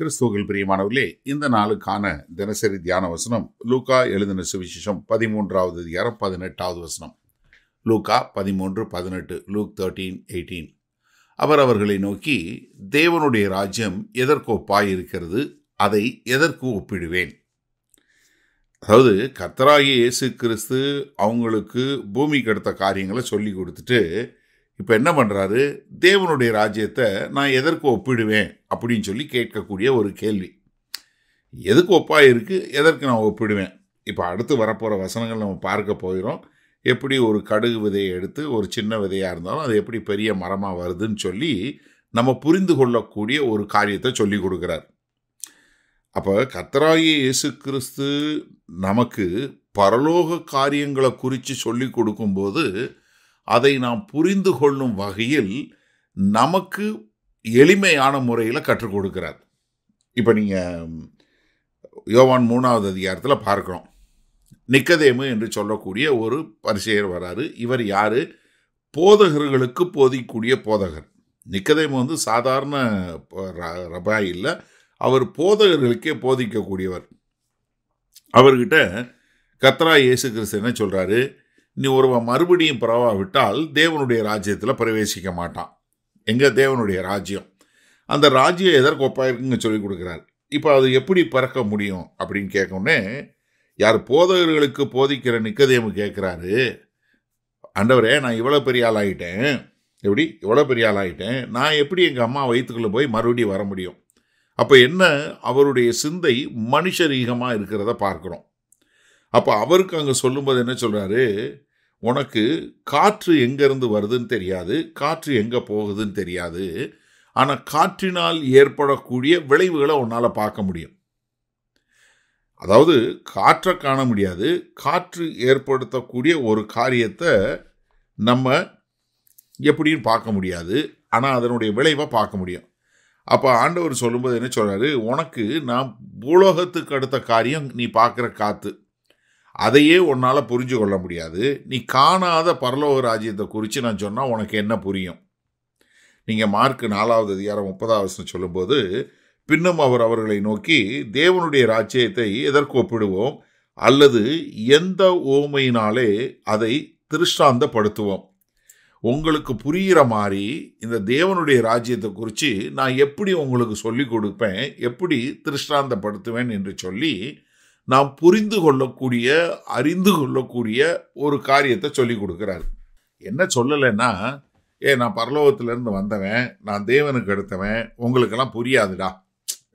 கிறிஸ்துவர்கள் பிரியமானவர்களே இந்த நாளுக்கான தினசரி தியான வசனம் லூகா எழுதின சுவிசேஷம் பதிமூன்றாவது அதிகாரம் பதினெட்டாவது வசனம் லூகா பதிமூன்று பதினெட்டு லூக் தேர்ட்டீன் எயிட்டீன் அவர் அவர்களை நோக்கி தேவனுடைய ராஜ்யம் எதற்கு ஒப்பாயிருக்கிறது அதை எதற்கு ஒப்பிடுவேன் அதாவது கர்த்தராகிய இயேசு கிறிஸ்து அவங்களுக்கு பூமி கெடுத்த காரியங்களை சொல்லி கொடுத்துட்டு இப்போ என்ன பண்ணுறாரு தேவனுடைய ராஜ்யத்தை நான் எதற்கு ஒப்பிடுவேன் அப்படின்னு சொல்லி கேட்கக்கூடிய ஒரு கேள்வி எதுக்கு ஒப்பாக இருக்குது எதற்கு நான் ஒப்பிடுவேன் இப்போ அடுத்து வரப்போகிற வசனங்கள் நம்ம பார்க்க போகிறோம் எப்படி ஒரு கடுகு விதையை எடுத்து ஒரு சின்ன விதையாக இருந்தாலும் அது எப்படி பெரிய மரமாக வருதுன்னு சொல்லி நம்ம புரிந்து கொள்ளக்கூடிய ஒரு காரியத்தை சொல்லி கொடுக்குறார் அப்போ கத்தராயி இயேசு கிறிஸ்து நமக்கு பரலோக காரியங்களை குறித்து சொல்லி கொடுக்கும்போது அதை நாம் புரிந்து கொள்ளும் வகையில் நமக்கு எளிமையான முறையில் கற்றுக் கொடுக்கிறார் இப்போ நீங்கள் யோவான் மூணாவது அதிகாரத்தில் பார்க்குறோம் நிக்கதேமு என்று சொல்லக்கூடிய ஒரு பரிசெயர் வராரு இவர் யார் போதகர்களுக்கு போதிக்கூடிய போதகர் நிக்கதேமு வந்து சாதாரண ரபாய் இல்லை அவர் போதகர்களுக்கே போதிக்கக்கூடியவர் அவர்கிட்ட கத்ரா இயேசு கிறிஸ்து என்ன சொல்கிறாரு நீ ஒருவன் மறுபடியும் பிறவாவிட்டால் தேவனுடைய ராஜ்யத்தில் பிரவேசிக்க மாட்டான் எங்கள் தேவனுடைய ராஜ்யம் அந்த ராஜ்யம் எதற்கு ஒப்பாயிருக்குங்க சொல்லிக் கொடுக்குறாரு இப்போ அது எப்படி பறக்க முடியும் அப்படின்னு கேட்கவுடனே யார் போதகர்களுக்கு போதிக்கிற நிக்கதேமு கேட்குறாரு அண்டவரே நான் இவ்வளோ பெரிய ஆளாகிட்டேன் எப்படி இவ்வளோ பெரிய ஆளாகிட்டேன் நான் எப்படி எங்கள் அம்மா வயிற்றுக்குள்ளே போய் மறுபடியும் வர முடியும் அப்போ என்ன அவருடைய சிந்தை மனுஷரீகமாக இருக்கிறத பார்க்குறோம் அப்போ அவருக்கு அங்கே சொல்லும்போது என்ன சொல்கிறாரு உனக்கு காற்று எங்கேருந்து வருதுன்னு தெரியாது காற்று எங்கே போகுதுன்னு தெரியாது ஆனால் காற்றினால் ஏற்படக்கூடிய விளைவுகளை உன்னால் பார்க்க முடியும் அதாவது காற்றை காண முடியாது காற்று ஏற்படுத்தக்கூடிய ஒரு காரியத்தை நம்ம எப்படின்னு பார்க்க முடியாது ஆனால் அதனுடைய விளைவை பார்க்க முடியும் அப்போ ஆண்டவர் சொல்லும்போது என்ன சொல்கிறாரு உனக்கு நான் பூலோகத்துக்கு அடுத்த காரியம் நீ பார்க்குற காற்று அதையே உன்னால் புரிஞ்சு கொள்ள முடியாது நீ காணாத பரலோக ராஜ்யத்தை குறித்து நான் சொன்னால் உனக்கு என்ன புரியும் நீங்கள் மார்க் நாலாவது அதிகாரம் முப்பதாவது சொல்லும்போது பின்னும் அவர் அவர்களை நோக்கி தேவனுடைய ராஜ்யத்தை எதற்கு ஒப்பிடுவோம் அல்லது எந்த ஓமையினாலே அதை திருஷ்டாந்தப்படுத்துவோம் உங்களுக்கு புரிகிற மாதிரி இந்த தேவனுடைய ராஜ்யத்தை குறித்து நான் எப்படி உங்களுக்கு சொல்லி கொடுப்பேன் எப்படி திருஷ்டாந்தப்படுத்துவேன் என்று சொல்லி நாம் புரிந்து கொள்ளக்கூடிய அறிந்து கொள்ளக்கூடிய ஒரு காரியத்தை சொல்லி கொடுக்குறாரு என்ன சொல்லலைன்னா ஏ நான் பரலோகத்திலேருந்து வந்தவன் நான் தேவனுக்கு எடுத்தவன் உங்களுக்கெல்லாம் புரியாதுடா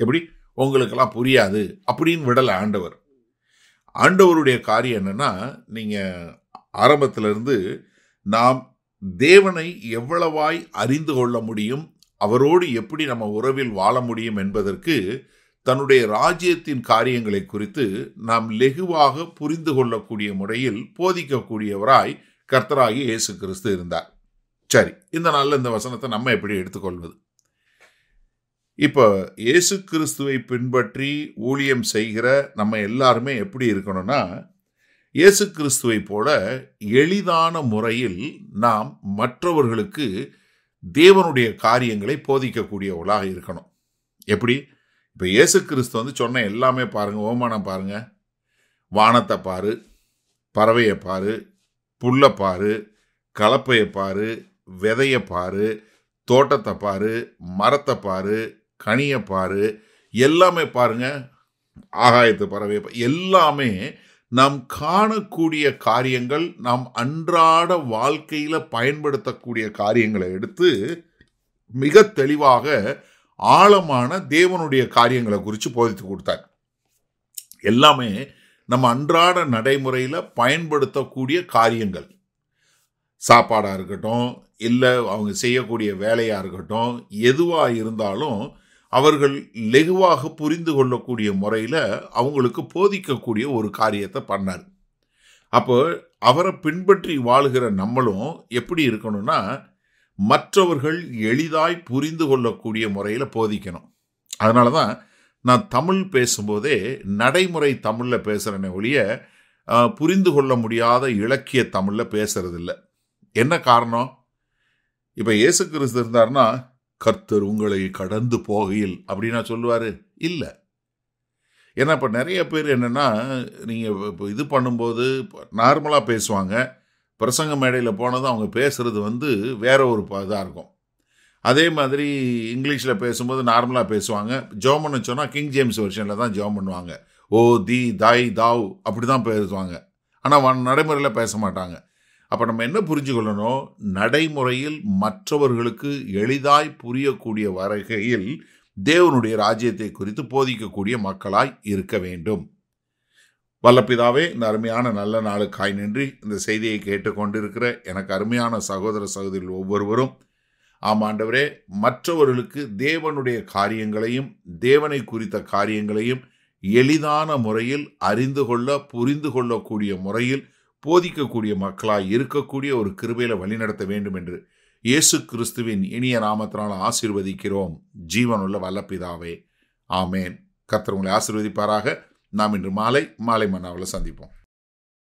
எப்படி உங்களுக்கெல்லாம் புரியாது அப்படின்னு விடலை ஆண்டவர் ஆண்டவருடைய காரியம் என்னென்னா நீங்கள் ஆரம்பத்திலேருந்து நாம் தேவனை எவ்வளவாய் அறிந்து கொள்ள முடியும் அவரோடு எப்படி நம்ம உறவில் வாழ முடியும் என்பதற்கு தன்னுடைய ராஜ்யத்தின் காரியங்களை குறித்து நாம் லெகுவாக புரிந்து கொள்ளக்கூடிய முறையில் போதிக்கக்கூடியவராய் கர்த்தராகி இயேசு கிறிஸ்து இருந்தார் சரி இந்த நாளில் இந்த வசனத்தை நம்ம எப்படி எடுத்துக்கொள்வது இப்போ இயேசு கிறிஸ்துவை பின்பற்றி ஊழியம் செய்கிற நம்ம எல்லாருமே எப்படி இருக்கணும்னா இயேசு கிறிஸ்துவை போல எளிதான முறையில் நாம் மற்றவர்களுக்கு தேவனுடைய காரியங்களை போதிக்கக்கூடியவளாக இருக்கணும் எப்படி இப்போ இயேசு கிறிஸ்து வந்து சொன்ன எல்லாமே பாருங்கள் ஓமானம் பாருங்கள் வானத்தை பாரு பறவையை பாரு புல்லை பாரு கலப்பையை பாரு விதையை பாரு தோட்டத்தை பாரு மரத்தை பாரு கனியை பாரு எல்லாமே பாருங்க ஆகாயத்து பறவை எல்லாமே நாம் காணக்கூடிய காரியங்கள் நாம் அன்றாட வாழ்க்கையில் பயன்படுத்தக்கூடிய காரியங்களை எடுத்து மிக தெளிவாக ஆழமான தேவனுடைய காரியங்களை குறித்து போதித்து கொடுத்தார் எல்லாமே நம்ம அன்றாட நடைமுறையில் பயன்படுத்தக்கூடிய காரியங்கள் சாப்பாடாக இருக்கட்டும் இல்லை அவங்க செய்யக்கூடிய வேலையாக இருக்கட்டும் எதுவாக இருந்தாலும் அவர்கள் லெகுவாக புரிந்து கொள்ளக்கூடிய முறையில் அவங்களுக்கு போதிக்கக்கூடிய ஒரு காரியத்தை பண்ணார் அப்போ அவரை பின்பற்றி வாழ்கிற நம்மளும் எப்படி இருக்கணும்னா மற்றவர்கள் எளிதாய் புரிந்து கொள்ளக்கூடிய முறையில் போதிக்கணும் அதனால தான் நான் தமிழ் பேசும்போதே நடைமுறை தமிழில் பேசுகிறேனே ஒழிய புரிந்து கொள்ள முடியாத இலக்கிய தமிழில் பேசுறதில்ல என்ன காரணம் இப்போ இயேசு கிறிஸ்து இருந்தார்னா கர்த்தர் உங்களை கடந்து போகையில் அப்படின்னா சொல்லுவார் இல்லை ஏன்னா இப்போ நிறைய பேர் என்னென்னா நீங்கள் இப்போ இது பண்ணும்போது நார்மலாக பேசுவாங்க பிரசங்க மேடையில் போனதும் அவங்க பேசுகிறது வந்து வேற ஒரு இதாக இருக்கும் அதே மாதிரி இங்கிலீஷில் பேசும்போது நார்மலாக பேசுவாங்க ஜோமன் சொன்னால் கிங் ஜேம்ஸ் வெர்ஷனில் தான் ஜோம் பண்ணுவாங்க ஓ தி தாய் தாவ் அப்படி தான் பேசுவாங்க ஆனால் நடைமுறையில் பேச மாட்டாங்க அப்போ நம்ம என்ன புரிஞ்சுக்கொள்ளணும் நடைமுறையில் மற்றவர்களுக்கு எளிதாய் புரியக்கூடிய வரகையில் தேவனுடைய ராஜ்யத்தை குறித்து போதிக்கக்கூடிய மக்களாய் இருக்க வேண்டும் வல்லப்பிதாவே இந்த அருமையான நல்ல நாளுக்காய் நின்றி இந்த செய்தியை கேட்டுக்கொண்டிருக்கிற எனக்கு அருமையான சகோதர சகோதரிகள் ஒவ்வொருவரும் ஆமாண்டவரே மற்றவர்களுக்கு தேவனுடைய காரியங்களையும் தேவனை குறித்த காரியங்களையும் எளிதான முறையில் அறிந்து கொள்ள புரிந்து கொள்ளக்கூடிய முறையில் போதிக்கக்கூடிய மக்களாய் இருக்கக்கூடிய ஒரு கிருபையில வழிநடத்த வேண்டும் என்று இயேசு கிறிஸ்துவின் இனிய நாமத்தினால் ஆசீர்வதிக்கிறோம் ஜீவனுள்ள வல்லப்பிதாவே ஆமேன் கத்தர் உங்களை ஆசீர்வதிப்பாராக நாம் இன்று மாலை மாலை மன்னாவில் சந்திப்போம்